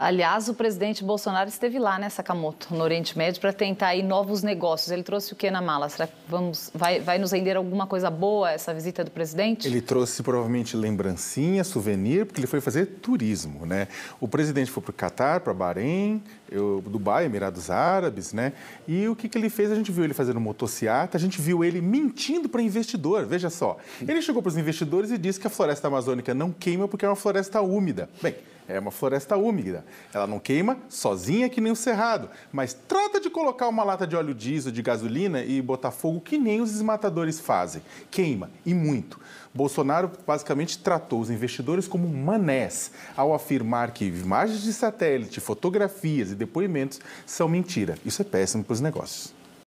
Aliás, o presidente Bolsonaro esteve lá, né, Sakamoto, no Oriente Médio, para tentar aí novos negócios. Ele trouxe o que na mala? Será que vamos, vai, vai nos render alguma coisa boa essa visita do presidente? Ele trouxe provavelmente lembrancinha, souvenir, porque ele foi fazer turismo, né? O presidente foi para o Catar, para Bahrein, eu, Dubai, Emirados Árabes, né? E o que, que ele fez? A gente viu ele fazendo motociata, a gente viu ele mentindo para investidor, veja só. Ele chegou para os investidores e disse que a floresta amazônica não queima porque é uma floresta úmida. Bem, é uma floresta úmida. Ela não queima sozinha que nem o cerrado, mas trata de colocar uma lata de óleo diesel, de gasolina e botar fogo que nem os desmatadores fazem. Queima, e muito. Bolsonaro basicamente tratou os investidores como manés ao afirmar que imagens de satélite, fotografias e depoimentos são mentira. Isso é péssimo para os negócios.